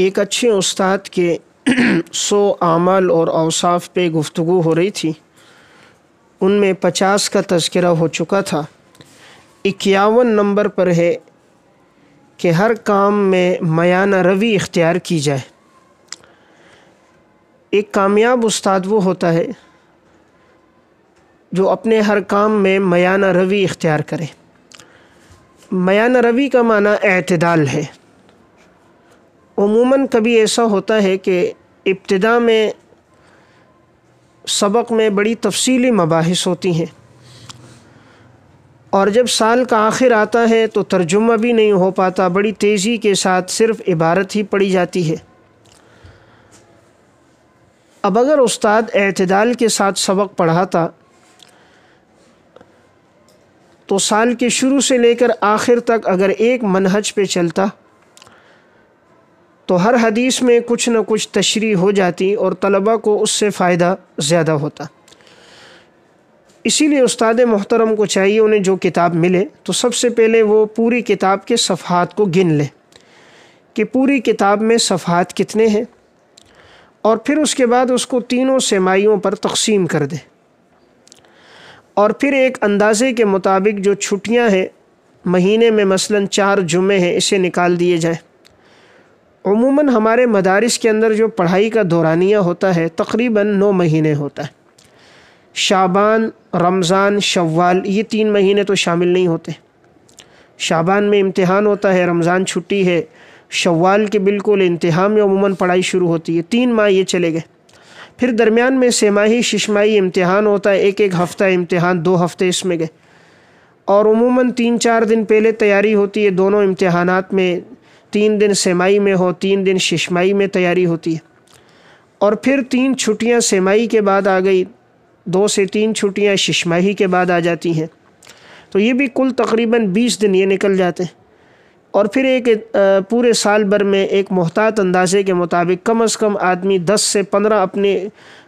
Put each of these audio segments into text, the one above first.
एक अच्छे उस्ताद के सौ आमल और अवसाफ पे गुफ्तु हो रही थी उनमें पचास का तस्करा हो चुका था इक्यावन नंबर पर है कि हर काम में मयाना रवि इख्तियार की जाए एक कामयाब उस्ताद वो होता है जो अपने हर काम में मयाना रवि इख्तियार करे मयाना रवि का माना अतदाल है अमूमन कभी ऐसा होता है कि इब्तदा में सबक में बड़ी तफसीली मबाहस होती हैं और जब साल का आखिर आता है तो तर्जुमा भी नहीं हो पाता बड़ी तेज़ी के साथ सिर्फ इबारत ही पढ़ी जाती है अब अगर उस्ताद अतदाल के साथ सबक पढ़ाता तो साल के शुरू से लेकर आखिर तक अगर एक मनहज पे चलता तो हर हदीस में कुछ ना कुछ तशरी हो जाती और तलबा को उससे फ़ायदा ज़्यादा होता इसीलिए उस्ताद मोहतरम को चाहिए उन्हें जो किताब मिले तो सबसे पहले वो पूरी किताब के सफ़ात को गिन लें कि पूरी किताब में सफ़ात कितने हैं और फिर उसके बाद उसको तीनों सेमाइयों पर तकसीम कर दें और फिर एक अंदाज़े के मुताबिक जो छुट्टियां हैं महीने में मसलन चार जुमे हैं इसे निकाल दिए जाएँ अमूमन हमारे मदारस के अंदर जो पढ़ाई का दौरानिया होता है तकरीबन नौ महीने होता है शाबान रमज़ान शवाल ये तीन महीने तो शामिल नहीं होते शाबान में इम्तहान होता है रमज़ान छुट्टी है शवाल के बिल्कुल इंतहा में अमूमन पढ़ाई शुरू होती है तीन माह ये चले गए फिर दरमियान में सेमाही शिशमाही इम्तहान होता है एक एक हफ़्ता इम्तहान दो हफ़्ते इसमें गए और उमूमन तीन चार दिन पहले तैयारी होती है दोनों इम्तहान में तीन दिन सेमाई में हो तीन दिन शिशमाई में तैयारी होती है और फिर तीन छुट्टियां सेमाई के बाद आ गई दो से तीन छुट्टियां शिशमाही के बाद आ जाती हैं तो ये भी कुल तकरीबन बीस दिन ये निकल जाते हैं और फिर एक पूरे साल भर में एक मोहतात अंदाजे के मुताबिक कम अज़ कम आदमी दस से पंद्रह अपने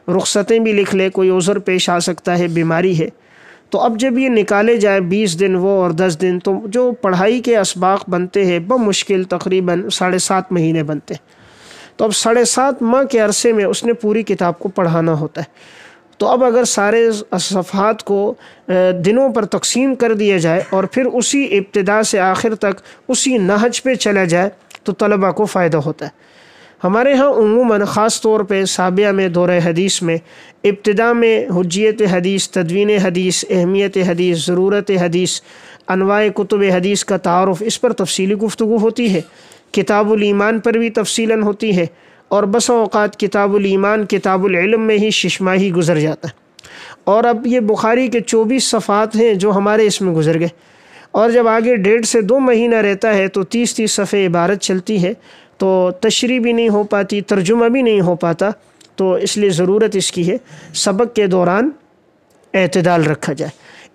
रुख्सतें भी लिख ले कोई उज़र पेश आ सकता है बीमारी है तो अब जब ये निकाले जाए बीस दिन वो और दस दिन तो जो पढ़ाई के इसबाक बनते हैं ब मुश्किल तकरीबन साढ़े सात महीने बनते हैं तो अब साढ़े सात माह के अरसे में उसने पूरी किताब को पढ़ाना होता है तो अब अगर सारे सफ़ात को दिनों पर तकसीम कर दिया जाए और फिर उसी इब्तदा से आखिर तक उसी नहज पे चला जाए तो तलबा को फ़ायदा होता है हमारे यहाँ उमूमा ख़ास तौर पर साबिया में दौर हदीस में इब्तदा में हजियत हदीस तदवीन हदीस अहमियत हदीस ज़रूरत हदीस अनवा कुतुब हदीस का तारफ़ इस पर तफसली गुफ्तु होती है किताबुल ईमान पर भी तफसीला होती है और बस अवत किताबुल ईमान किताबुल में ही शिशमा ही गुज़र जाता है और अब ये बुखारी के चौबीस सफ़ात हैं जो हमारे इसमें गुज़र गए और जब आगे डेढ़ से दो महीना रहता है तो तीस तीस सफ़े इबारत चलती है तो तशरी भी नहीं हो पाती तर्जुमा भी नहीं हो पाता तो इसलिए ज़रूरत इसकी है सबक के दौरान अतदाल रखा जाए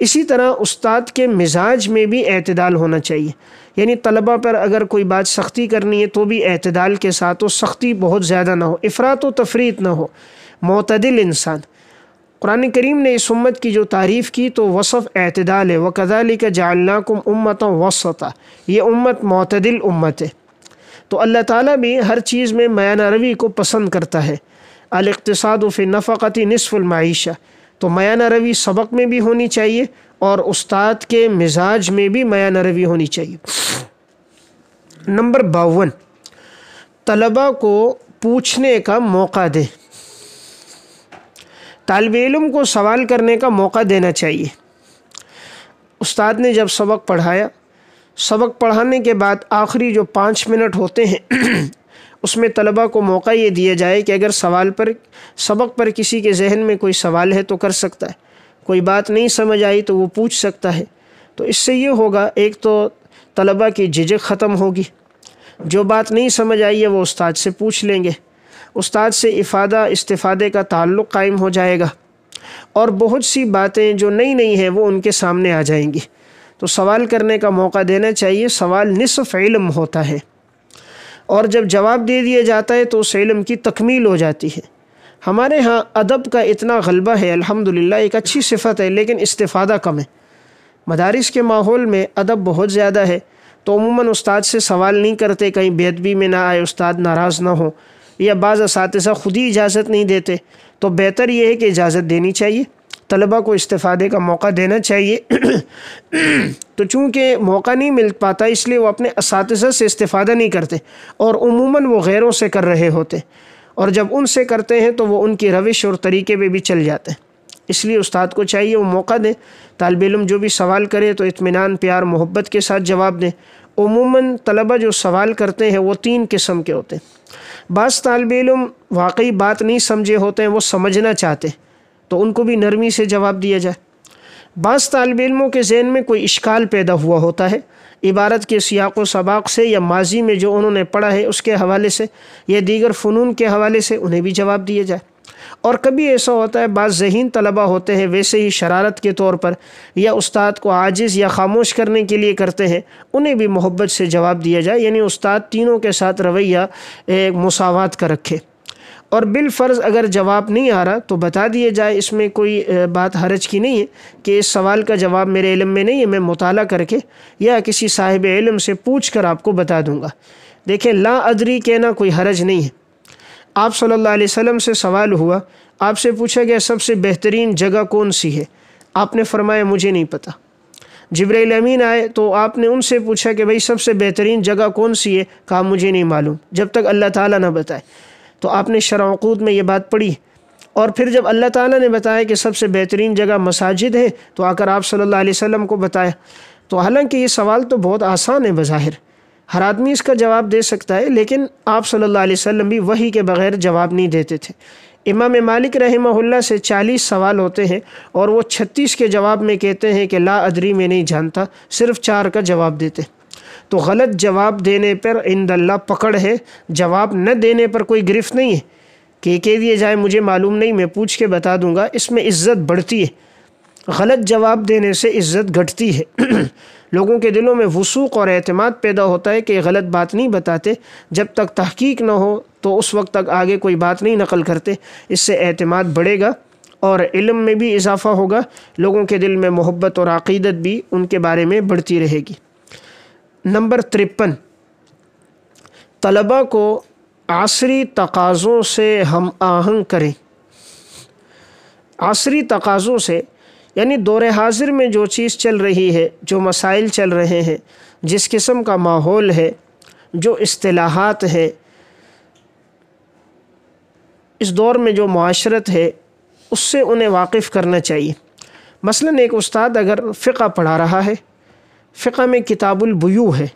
इसी तरह उस्ताद के मिजाज में भी अतदाल होना चाहिए यानी तलबा पर अगर कोई बात सख्ती करनी है तो भी अतदाल के साथ हो सख्ती बहुत ज़्यादा ना हो अफरात व तफरीत ना हो मतदिल इंसान कुरान करीम ने इस उम्मत की जो तारीफ़ की तो वसफ़ अतदाल है वकदाली कदाल का जालनाकुम उम्मत वसता ये उम्मत मतदिल उम्मत है तो अल्लाह ताला भी हर चीज़ में मैाना रवी को पसंद करता है अलतसाद फ़ि नफ़ाती नसफ़ुलमाइशा तो मैाना रवी सबक में भी होनी चाहिए और उस्ताद के मिजाज में भी मैाना रवी होनी चाहिए नंबर बावन तलबा को पूछने का मौका दें तलब इलम को सवाल करने का मौका देना चाहिए उस्ताद ने जब सबक पढ़ाया सबक पढ़ाने के बाद आखिरी जो पाँच मिनट होते हैं उसमें तलबा को मौका ये दिया जाए कि अगर सवाल पर सबक पर किसी के जहन में कोई सवाल है तो कर सकता है कोई बात नहीं समझ आई तो वो पूछ सकता है तो इससे ये होगा एक तो तलबा की झिझक ख़त्म होगी जो बात नहीं समझ आई है वो उस्ताद से पूछ लेंगे उस्ताद से इफ़ादा इस्तादे का ताल्लुक़ कायम हो जाएगा और बहुत सी बातें जो नई नई हैं वो उनके सामने आ जाएंगी तो सवाल करने का मौका देना चाहिए सवाल निसफ़ इलम होता है और जब जवाब दे दिया जाता है तो उस इलम की तकमील हो जाती है हमारे यहाँ अदब का इतना गलबा है अल्हम्दुलिल्लाह एक अच्छी सिफत है लेकिन इस्तादा कम है मदारस के माहौल में अदब बहुत ज़्यादा है तो अमूमन उस्ताद से सवाल नहीं करते कहीं बेदबी में ना आए उस्ताद नाराज़ ना हो या बाज़ इस खुद ही इजाज़त नहीं देते तो बेहतर यह है कि इजाज़त देनी चाहिए तलबा को इस्तादे का मौका देना चाहिए तो चूँकि मौका नहीं मिल पाता इसलिए वो अपने इस से इस्ता नहीं करते और उमूमा वो गैरों से कर रहे होते और जब उनसे करते हैं तो वो उनकी रविश और तरीके पर भी चल जाते हैं इसलिए उस्ताद को चाहिए वो मौका दें तलब इम जो भी सवाल करे तो इतमान प्यार मोहब्बत के साथ जवाब दें उमूमा तलबा जो सवाल करते हैं वो तीन किस्म के होते हैं बस तलब इम वाकई बात नहीं समझे होते हैं वो समझना चाहते हैं तो उनको भी नरमी से जवाब दिया जाए बास तलब इलमों के जहन में कोई इश्काल पैदा हुआ होता है इबारत के सियाक व सबाक से या माजी में जो उन्होंने पढ़ा है उसके हवाले से या दीगर फ़नून के हवाले से उन्हें भी जवाब दिया जाए और कभी ऐसा होता है बाद जहन तलबा होते हैं वैसे ही शरारत के तौर पर या उस्ताद को आजिज़ या खामोश करने के लिए करते हैं उन्हें भी मोहब्बत से जवाब दिया जाए यानी उस्ताद तीनों के साथ रवैया मसावत का रखे और बिलफ़र्ज़ अगर जवाब नहीं आ रहा तो बता दिया जाए इसमें कोई बात हरज की नहीं है कि इस सवाल का जवाब मेरे इलम में नहीं है मैं मुताल करके या किसी साहिब इलम से पूछ कर आपको बता दूँगा देखें ला अदरी कहना कोई हरज नहीं है आप सल्ला वम से सवाल हुआ आपसे पूछा गया सबसे बेहतरीन जगह कौन सी है आपने फरमाया मुझे नहीं पता जब्रैल अमीन आए तो आपने उनसे पूछा कि भाई सबसे बेहतरीन जगह कौन सी है कहा मुझे नहीं मालूम जब तक अल्लाह ताला ना बताए तो आपने शराकूद में ये बात पढ़ी और फिर जब अल्लाह ताला ने बताया कि सबसे बेहतरीन जगह मसाजिद है तो आकर आप सल्लल्लाहु अलैहि वसल्लम को बताया तो हालांकि ये सवाल तो बहुत आसान है बज़ाहिर हर आदमी इसका जवाब दे सकता है लेकिन आप सल्लल्लाहु अलैहि वसल्लम भी वही के बग़ैर जवाब नहीं देते थे इमाम मालिक रहमहुल्ला से चालीस सवाल होते हैं और वो छत्तीस के जवाब में कहते हैं कि ला अदरी में नहीं जानता सिर्फ चार का जवाब देते हैं तो गलत जवाब देने पर इंदल्ला पकड़ है जवाब न देने पर कोई गिरफ्त नहीं है कि के दिए जाए मुझे मालूम नहीं मैं पूछ के बता दूंगा इसमें इज्जत बढ़ती है गलत जवाब देने से इज्जत घटती है लोगों के दिलों में वसूख और अहतमाद पैदा होता है कि गलत बात नहीं बताते जब तक तहकीक ना हो तो उस वक्त तक आगे कोई बात नहीं नकल करते इससे अहतमाद बढ़ेगा और इलम में भी इजाफ़ा होगा लोगों के दिल में मोहब्बत और अकीदत भी उनके बारे में बढ़ती रहेगी नंबर तिरपन तलबा को आसरी तकाज़ों से हम आहंग करें आसरी तकाज़ों से यानी दौर हाजिर में जो चीज़ चल रही है जो मसाइल चल रहे हैं जिस किस्म का माहौल है जो असलाहत है इस दौर में जो माशरत है उससे उन्हें वाकिफ़ करना चाहिए मसलन एक उस्ताद अगर फ़िका पढ़ा रहा है फ़िका में किताबुलबयू है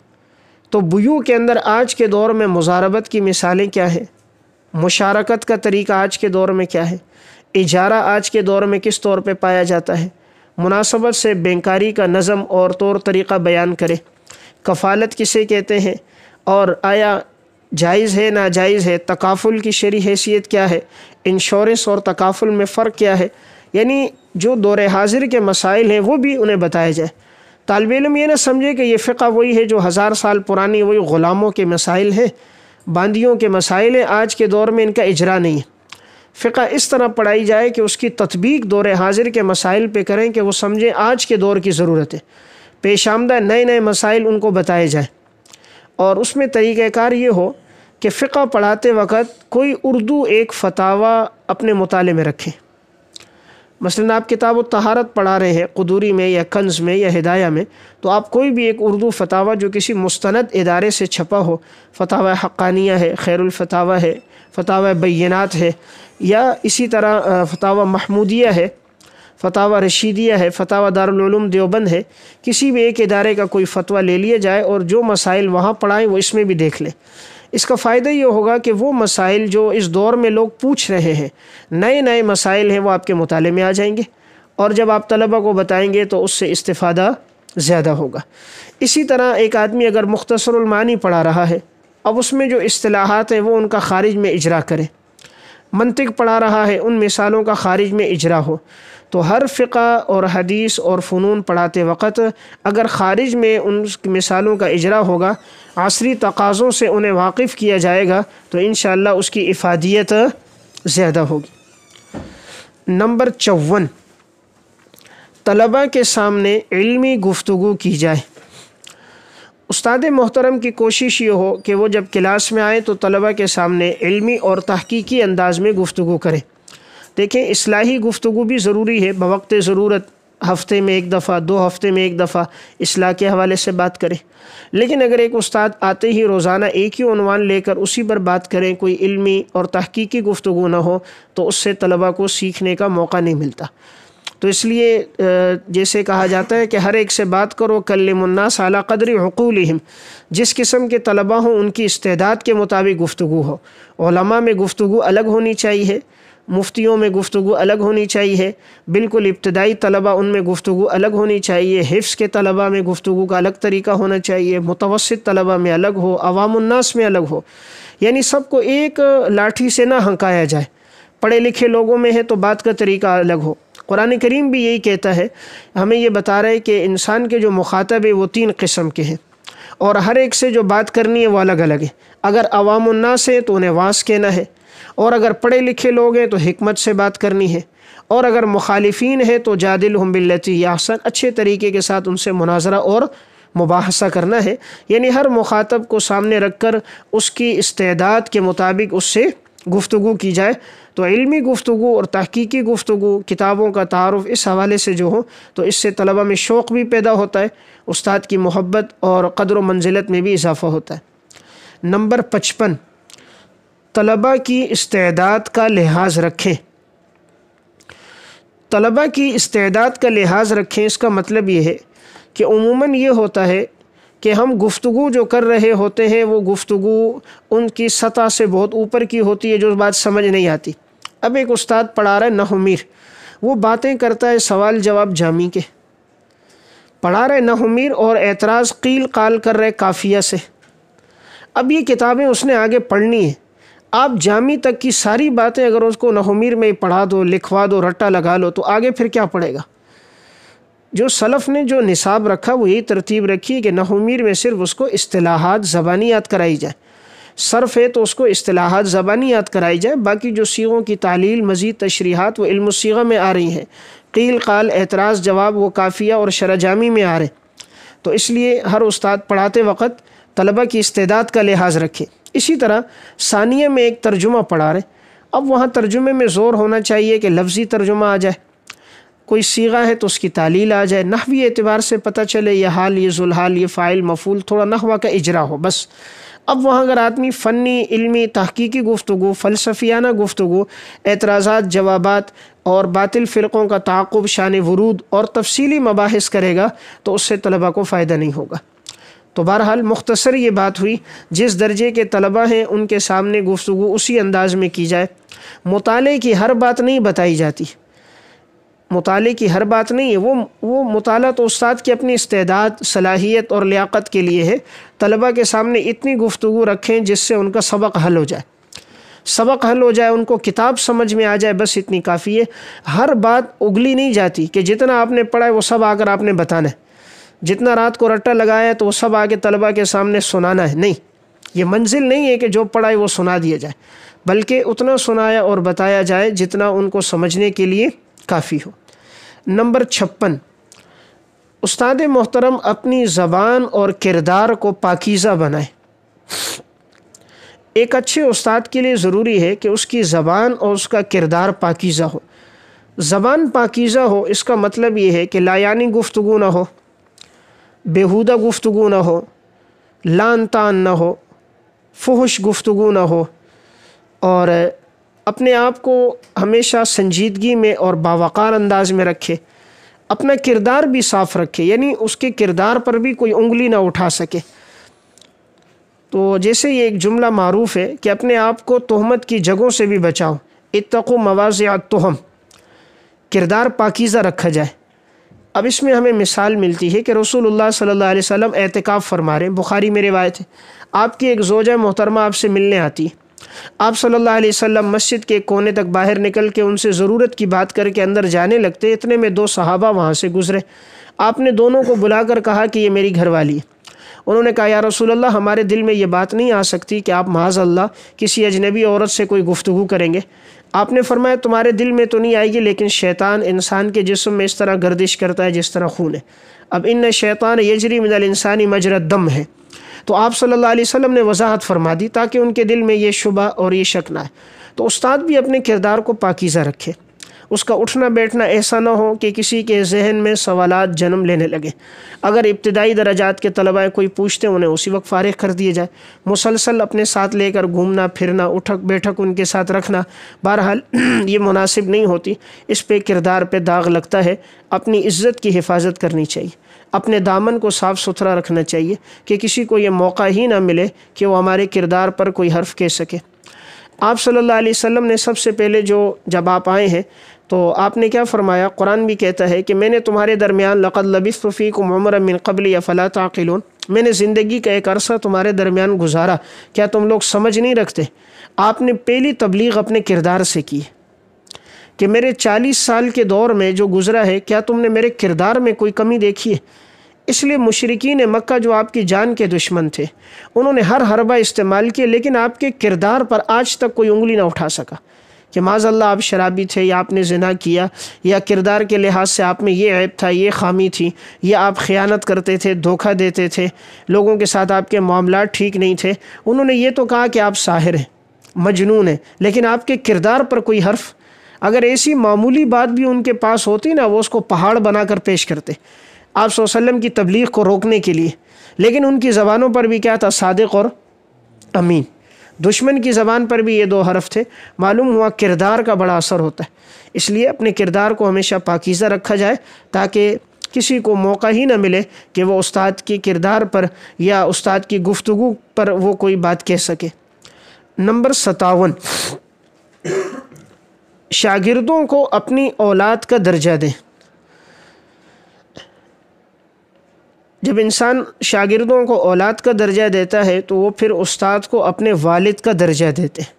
तो बयू के अंदर आज के दौर में मुजारबत की मिसालें क्या है मुशारकत का तरीका आज के दौर में क्या है इजारा आज के दौर में किस तौर पर पाया जाता है मुनासबत से बेंकारी का नज़म और तौर तरीक़ा बयान करें कफ़ालत किसे कहते हैं और आया जायज़ है ना जायज़ है तकाफुल की शरी हैसियत क्या है इंश्योरेंस और तकाफुल में फ़र्क क्या है यानी जो दौर हाजिर के मसाइल हैं वो भी उन्हें बताया जाए तालब इलम ये ना समझे कि ये फ़िका वही है जो हज़ार साल पुरानी वही ग़ुलामों के मसाइल हैं बंदियों के मसाइल हैं आज के दौर में इनका इजरा नहीं है फ़िका इस तरह पढ़ाई जाए कि उसकी तदबीक दौर हाजिर के मसाइल पर करें कि वह समझें आज के दौर की ज़रूरत है पेश आमदा नए नए मसाइल उनको बताए जाएँ और उसमें तरीक़ार ये हो कि फ़िका पढ़ाते वक़्त कोई उर्दू एक फतावा अपने मुताले में रखें मसलन आप किताब तहारत पढ़ा रहे हैं कदूरी में या कंज में या हिदाया में तो आप कोई भी एक उर्दू फतावा जो किसी मुस्ंद इदारे से छपा हो फतावा हक्कानिया है खैरफतावा है फतावा बैनात है या इसी तरह फतावा महमूदिया है फतावा रशीदिया है फतावा दारुलूम देवबंद है किसी भी एक इदारे का कोई फतवा ले लिया जाए और जो मसाइल वहाँ पढ़ाएँ वो इसमें भी देख लें इसका फ़ायदा ये होगा कि वो मसाइल जो इस दौर में लोग पूछ रहे हैं नए नए मसाइल हैं वो आपके मताले में आ जाएंगे और जब आप तलबा को बताएंगे तो उससे इस्तादा ज़्यादा होगा इसी तरह एक आदमी अगर मुख्तसरमानी पढ़ा रहा है अब उसमें जो असलाहत हैं वो उनका ख़ारिज में इजरा करें मंतिक पढ़ा रहा है उन मिसालों का खारिज में इजरा हो तो हर फ़िका और हदीस और फ़नून पढ़ाते वक़्त अगर ख़ारिज में उन मिसालों का इजरा होगा आसरी तकाज़ों से उन्हें वाकिफ़ किया जाएगा तो इन उसकी इफ़ादियत ज़्यादा होगी नंबर चौवन तलबा के सामने इलमी गुफ्तु की जाए उस्ताद मोहतरम की कोशिश ये हो कि वो जब क्लास में आए तो तलबा के सामने इलमी और तहकीकी अंदाज में गुफ्तु करें देखें असलाही गुफ्तु भी ज़रूरी है बवक्त ज़रूरत हफ़्ते में एक दफ़ा दो हफ़्ते में एक दफ़ा असलाह के हवाले से बात करें लेकिन अगर एक उस्ताद आते ही रोज़ाना एक ही ओनवान लेकर उसी पर बात करें कोई इलमी और तहकीकी गुफ्तु ना हो तो उससे तलबा को सीखने का मौका नहीं मिलता तो इसलिए जैसे कहा जाता है कि हर एक से बात करो कल मुन्नास अला कदर हकूलहम जिस किस्म के तलबा हों उनकी इस्तेदाद के मुताबिक गुफ्तु हो ओलमा में गुफ्तु अलग होनी चाहिए मुफ्तियों में गुफ्तु अलग होनी चाहिए बिल्कुल इब्तदाई तलबा उनमें गुफ्तु अलग होनी चाहिए हिफ्स के तलबा में गुफ्तु का अलग तरीका होना चाहिए मुतवसत तलबा में अलग हो अवामन्नास में अलग हो यानी सबको एक लाठी से ना हंकाया जाए पढ़े लिखे लोगों में है तो बात का तरीका अलग हो कुरान करीम भी यही कहता है हमें ये बता रहा है कि इंसान के जो मुखातब है वो तीन किस्म के हैं और हर एक से जो बात करनी है वो अलग अलग है अगर अवामन्नास है तो उन्हें वास कहना है और अगर पढ़े लिखे लोग हैं तो हमत से बात करनी है और अगर मुखालफी है तो जादिल हमबिल्लती यासन अच्छे तरीके के साथ उनसे मुनाजरा और मुबासा करना है यानी हर मुखातब को सामने रख कर उसकी इस्तेदाद के मुताबिक उससे गुफ्तु की जाए तो इलमी गुफ्तु और तहकीकी गुफ्तु किताबों का तारफ़ इस हवाले से जो हो तो इससे तलबा में शौक़ भी पैदा होता है उस्ताद की मोहब्बत और कदर मंजिलत में भी इजाफ़ा होता है नंबर पचपन तलबा की इस्तेदाद का लिहाज रखें तलबा की इस्तेदाद का लिहाज रखें इसका मतलब ये है कि उमूमा ये होता है कि हम गुफ्तु जो कर रहे होते हैं वो गुफ्तु उनकी सतह से बहुत ऊपर की होती है जो बात समझ नहीं आती अब एक उस्ताद पढ़ा रहा है नहमीर वो बातें करता है सवाल जवाब जामी के पढ़ा रहे नहमीर और एतराज़ कील काल कर रहे काफिया से अब ये किताबें उसने आगे पढ़नी है आप जामी तक की सारी बातें अगर उसको नहमीर में पढ़ा दो लिखवा दो रट्टा लगा लो तो आगे फिर क्या पढ़ेगा जो सलफ़ ने जो निसाब रखा वो यही तरतीब रखी कि नहमीर में सिर्फ उसको असलाहत ज़बानी याद कराई जाए सरफ़ है तो उसको असलाहत ज़बानी याद कराई जाए बाकी जो सीगों की तालील मज़ीद तशरीहत व सी में आ रही हैं कील काल एतराज़ जवाब व काफ़िया और शराजामी में आ रहे तो इसलिए हर उस्ताद पढ़ाते वक्त तलबा की इस्तेदाद का लिहाज रखें इसी तरह सानिया में एक तर्जुमा पढ़ा रहे अब वहाँ तर्जुमे में ज़ोर होना चाहिए कि लफ्ज़ी तर्जुमा आ जाए कोई सीगा है तो उसकी तालील आ जाए नहवी एतबार से पता चले यह हाल ये जुलहाल ये फ़ाइल मफूल थोड़ा नहवा का इजरा हो बस अब वहाँ अगर आदमी फ़नी इलमी तहकीकी गुफ्तु फ़लसफियाना गुफ्तु एतराज़ा जवाब और बातिल फ़िरक़ों का ताक़ुब शान वरूद और तफसीली मबास करेगा तो उससे तलबा को फ़ायदा नहीं होगा तो बहरहाल मुख्तसर ये बात हुई जिस दर्जे के तलबा हैं उनके सामने गुफ्तु उसी अंदाज़ में की जाए मुताले की हर बात नहीं बताई जाती मुताले की हर बात नहीं है वो वो मुताला तो उस्ताद की अपनी इस्तेदाद सलाहियत और लियाकत के लिए है तलबा के सामने इतनी गुफ्तु रखें जिससे उनका सबक हल हो जाए सबक हल हो जाए उनको किताब समझ में आ जाए बस इतनी काफ़ी है हर बात उगली नहीं जाती कि जितना आपने पढ़ा है वो सब आकर आपने बताना है जितना रात को रट्टा लगाया है तो वो सब आके तलबा के सामने सुनाना है नहीं ये मंजिल नहीं है कि जो पढ़ा है वो सुना दिया जाए बल्कि उतना सुनाया और बताया जाए जितना उनको समझने के लिए काफ़ी हो नंबर छप्पन उस्ताद मोहतरम अपनी ज़बान और किरदार को पाकिज़ा बनाए एक अच्छे उस्ताद के लिए ज़रूरी है कि उसकी ज़बान और उसका किरदार पाकिज़ा हो ज़बान पाकिज़ा हो इसका मतलब ये है कि लायानी गुफ्तु ना हो बेहूदा गुफ्तु ना हो लान तान ना हो फोहश गुफ्तु ना हो और अपने आप को हमेशा संजीदगी में और बावक़ार अंदाज में रखे अपना किरदार भी साफ रखे यानी उसके किरदार पर भी कोई उंगली ना उठा सके तो जैसे ये एक जुमला मरूफ है कि अपने आप को तहमत की जगहों से भी बचाओ इतको मवाज़ तोहम किरदार पाकिज़ा रखा जाए अब इसमें हमें मिसाल मिलती है कि रसूलुल्लाह सल्लल्लाहु अलैहि वसल्लम एहतिकाफ़ फरमा रहे हैं बुखारी में रिवायत है आपकी एक जोजा मोहतरमा आपसे मिलने आती है आप सल्लल्लाहु अलैहि वसल्लम मस्जिद के कोने तक बाहर निकल के उनसे ज़रूरत की बात करके अंदर जाने लगते इतने में दो सहाबा वहाँ से गुज़रे आपने दोनों को बुलाकर कहा कि ये मेरी घरवाली है उन्होंने कहा या रसूल हमारे दिल में ये बात नहीं आ सकती कि आप माज अल्लाह किसी अजनबी औरत से कोई गुफ्तु करेंगे आपने फरमाया तुम्हारे दिल में तो नहीं आएगी लेकिन शैतान इंसान के जिसम में इस तरह गर्दिश करता है जिस तरह खून है अब इन शैतान यजरी मिनल इंसानी मजरत दम है तो आप सल्लल्लाहु अलैहि वसल्लम ने वजाहत फरमा दी ताकि उनके दिल में ये शुबा और ये शक ना आए तो उस्ताद भी अपने किरदार को पाकिज़ा रखे उसका उठना बैठना ऐसा ना हो कि किसी के जहन में सवाल जन्म लेने लगे अगर इब्तदाई दराजात के तलबाएँ कोई पूछते उन्हें उसी वक्त फारिग कर दिए जाए मुसलसल अपने साथ लेकर घूमना फिरना उठक बैठक उनके साथ रखना बहरहाल ये मुनासिब नहीं होती इस पर किरदार पर दाग लगता है अपनी इज़्ज़त की हिफाजत करनी चाहिए अपने दामन को साफ़ सुथरा रखना चाहिए कि किसी को ये मौका ही ना मिले कि वो हमारे किरदार पर कोई हर्फ कह सके आप सल्लल्लाहु अलैहि वसल्लम ने सबसे पहले जो जब आप आए हैं तो आपने क्या फ़रमाया कुरान भी कहता है कि मैंने तुम्हारे दरमियान लक़द लबिसफ़ी को ममर मिन कबल या फ़ला ताकिलून मैंने ज़िंदगी का एक अरसा तुम्हारे दरमियान गुजारा क्या तुम लोग समझ नहीं रखते आपने पहली तबलीग अपने किरदार से की है कि मेरे चालीस साल के दौर में जो गुज़रा है क्या तुमने मेरे किरदार में कोई कमी देखी है इसलिए मशरकिन मक्का जो आपकी जान के दुश्मन थे उन्होंने हर हरबा इस्तेमाल किया लेकिन आपके किरदार पर आज तक कोई उंगली ना उठा सका कि माजल्ला आप शराबी थे या आपने जना किया या किरदार के लिहाज से आप में ये ऐप था ये खामी थी या आप ख़यानत करते थे धोखा देते थे लोगों के साथ आपके मामला ठीक नहीं थे उन्होंने ये तो कहा कि आप साहिर हैं मजनून हैं लेकिन आपके किरदार पर कोई हर्फ अगर ऐसी मामूली बात भी उनके पास होती ना वो उसको पहाड़ बनाकर पेश करते आप वसल्लम की तबलीग को रोकने के लिए लेकिन उनकी ज़बानों पर भी क्या था सादक और अमीन दुश्मन की ज़बान पर भी ये दो हरफ थे मालूम हुआ किरदार का बड़ा असर होता है इसलिए अपने किरदार को हमेशा पाकिज़ा रखा जाए ताकि किसी को मौका ही ना मिले कि वो उस्ताद के किरदार पर या उस्ताद की गुफ्तु पर वो कोई बात कह सके नंबर सतावन शागिर्दों को अपनी औलाद का दर्जा दें जब इंसान शागिर्दों को औलाद का दर्जा देता है तो वो फिर उस्ताद को अपने वालिद का दर्जा देते हैं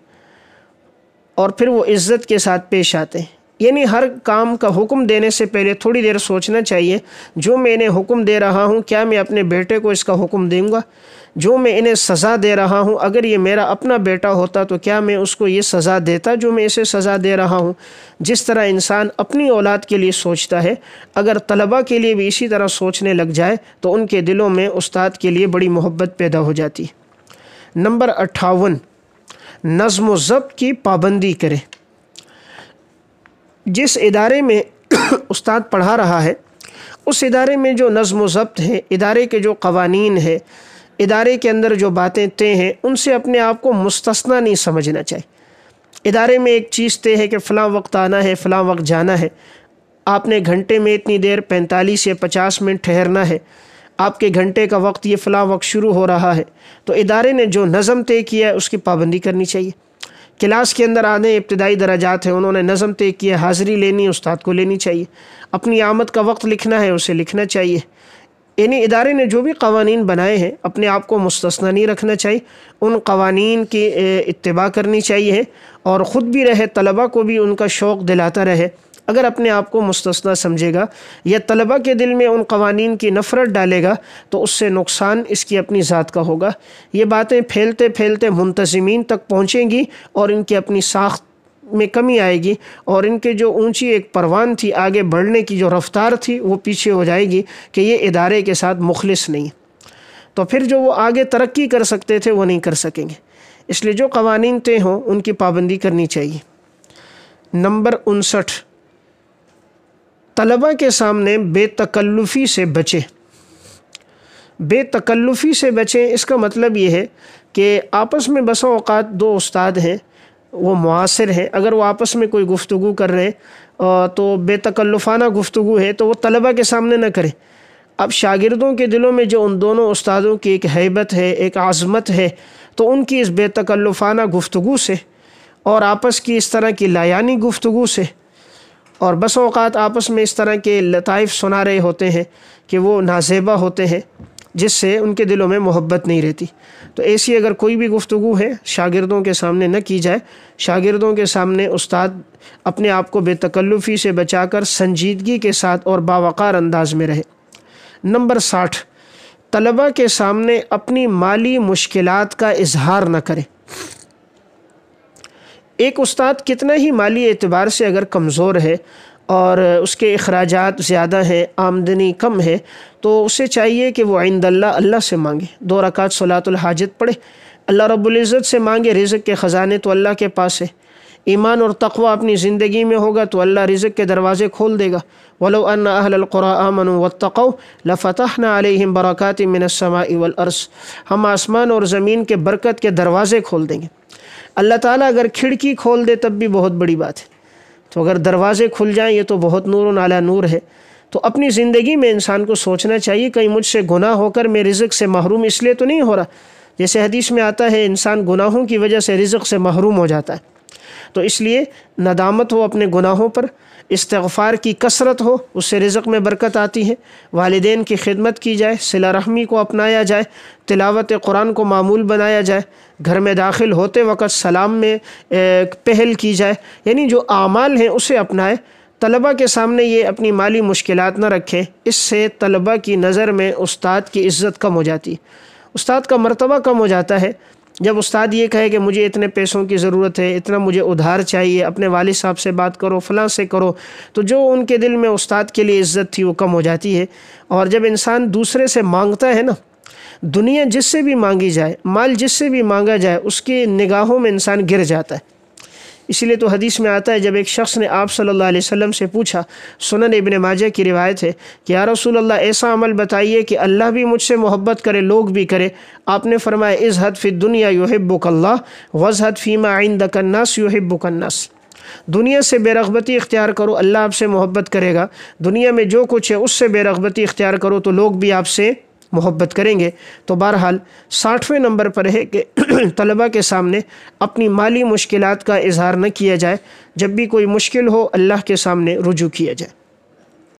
और फिर वो इज़्ज़त के साथ पेश आते हैं यानी हर काम का हुक्म देने से पहले थोड़ी देर सोचना चाहिए जो मैंने हुक्म दे रहा हूँ क्या मैं अपने बेटे को इसका हुक्म दूँगा जो मैं इन्हें सज़ा दे रहा हूँ अगर ये मेरा अपना बेटा होता तो क्या मैं उसको ये सज़ा देता जो मैं इसे सज़ा दे रहा हूँ जिस तरह इंसान अपनी औलाद के लिए सोचता है अगर तलबा के लिए भी इसी तरह सोचने लग जाए तो उनके दिलों में उस्ताद के लिए बड़ी मोहब्बत पैदा हो जाती नंबर अट्ठावन नज़म ज़ब्त की पाबंदी करें जिस इदारे में उस्ताद पढ़ा रहा है उस इदारे में जो नज़म ज़ब्त है इदारे के जो कवानीन है इदारे के अंदर जो बातें तय हैं उनसे अपने आप को मुस्तना नहीं समझना चाहिए इदारे में एक चीज़ तय है कि फ़लाँ वक्त आना है फ़लाँ वक्त जाना है आपने घंटे में इतनी देर पैंतालीस या पचास मिनट ठहरना है आपके घंटे का वक्त ये फ़लाँ वक्त शुरू हो रहा है तो इदारे ने जो नज़म तय किया है उसकी पाबंदी करनी चाहिए क्लास के अंदर आने इब्तदाई दराजात हैं उन्होंने नज़म तय किया हाज़िरी लेनी उस्ताद को लेनी चाहिए अपनी आमद का वक्त लिखना है उसे लिखना चाहिए यानी इदारे ने जो भी कवानीन बनाए हैं अपने आप को मुस्तना नहीं रखना चाहिए उन कवानीन की इतबा करनी चाहिए और ख़ुद भी रहे तलबा को भी उनका शौक़ दिलाता रहे अगर अपने आप को मुस्तना समझेगा या तलबा के दिल में उन कवानीन की नफ़रत डालेगा तो उससे नुकसान इसकी अपनी ज़ात का होगा ये बातें फैलते फैलते मुंतजमीन तक पहुँचेंगी और इनकी अपनी साख्त में कमी आएगी और इनके जो ऊंची एक परवान थी आगे बढ़ने की जो रफ्तार थी वो पीछे हो जाएगी कि ये इदारे के साथ मुखलिस नहीं तो फिर जो वो आगे तरक्की कर सकते थे वो नहीं कर सकेंगे इसलिए जो कवानीन तय हों उनकी पाबंदी करनी चाहिए नंबर उनसठ तलबा के सामने बेतकल्लुफ़ी से बचें बेतकल्लुफ़ी से बचें इसका मतलब ये है कि आपस में बसा अवत दो उस्ताद हैं वो मुआसर हैं अगर वो आपस में कोई गुफ्तु कर रहे हैं तो बेतकल्लुफाना गुफ्तु है तो वो तलबा के सामने ना करें अब शागिदों के दिलों में जो उन दोनों उस्तादों की एक हैबत है एक आज़मत है तो उनकी इस बेतकल्लुफाना गुफ्तु से और आपस की इस तरह की लायानी गुफ्तु से और बस अवत आपस में इस तरह के लतफ़ सुना रहे होते हैं कि वो नाजेबा होते हैं जिससे उनके दिलों में मोहब्बत नहीं रहती तो ऐसी अगर कोई भी गुफ्तु है शागिर्दों के सामने न की जाए शागिर्दों के सामने उस्ताद अपने आप को बेतकल्लुफ़ी से बचाकर संजीदगी के साथ और बावक़ार अंदाज में रहे नंबर साठ तलबा के सामने अपनी माली मुश्किल का इजहार न करें एक उस्ताद कितना ही माली एतबार से अगर कमज़ोर है और उसके अखराज ज़्यादा हैं आमदनी कम है तो उसे चाहिए कि वह आइंदल्ला अल्लाह से मांगे दो रकात सलातुल हाजत पढ़े अल्लाह रब्ज़त से मांगे रिज़क के ख़जाने तो अल्लाह के पास है ईमान और तकवा अपनी ज़िंदगी में होगा तो अल्लाह रिज़क के दरवाज़े खोल देगा वलो अनकुरा आमन वतक़ो आल हम बरक़ात मिनसमा हम आसमान और ज़मीन के बरकत के दरवाज़े खोल देंगे अल्लाह ताली अगर खिड़की खोल दे तब भी बहुत बड़ी बात है तो अगर दरवाज़े खुल जाएं ये तो बहुत नूर नाला नूर है तो अपनी ज़िंदगी में इंसान को सोचना चाहिए कहीं मुझसे गुनाह होकर मैं रिज़क से महरूम इसलिए तो नहीं हो रहा जैसे हदीस में आता है इंसान गुनाहों की वजह से रिज़क से महरूम हो जाता है तो इसलिए नदामत हो अपने गुनाहों पर इस्तफ़ार की कसरत हो उससे रिज़क में बरकत आती है वालदे की खिदमत की जाए सिला रहमी को अपनाया जाए तिलावत कुरान को मामूल बनाया जाए घर में दाखिल होते वक़्त सलाम में पहल की जाए यानी जो आमाल हैं उसे अपनाए तलबा के सामने ये अपनी माली मुश्किल न रखें इससे तलबा की नज़र में उस्ताद की इज़्ज़त कम हो जाती उस्ताद का मरतबा कम हो जाता है जब उस्ताद ये कहे कि मुझे इतने पैसों की ज़रूरत है इतना मुझे उधार चाहिए अपने वाल साहब से बात करो फलां से करो तो जो उनके दिल में उस्ताद के लिए इज़्ज़त थी वो कम हो जाती है और जब इंसान दूसरे से मांगता है ना दुनिया जिससे भी मांगी जाए माल जिससे भी मांगा जाए उसकी निगाहों में इंसान गिर जाता है इसलिए तो हदीस में आता है जब एक शख्स ने आप सल्लल्लाहु अलैहि वसल्लम से पूछा सुनन इबन माजा की रिवायत है कि या रसूल अल्लाह ऐसा अमल बताइए कि अल्लाह भी मुझसे मोहब्बत करे लोग भी करे आपने फरमाया इज़ हद फ़िर दुनिया युहब्बुकल्ला वज़ हद फ़ीमा आइन दकन्नास युहब्बुकन्नास दुनिया से बेरगबती इख्तियार करो अल्लाह आपसे मोहब्बत करेगा दुनिया में जो कुछ है उससे बेरगबती इख्तियार करो तो लोग भी आपसे मोहब्बत करेंगे तो बहरहाल साठवें नंबर पर है कि तलबा के सामने अपनी माली मुश्किल का इजहार न किया जाए जब भी कोई मुश्किल हो अल्लाह के सामने रुजू किया जाए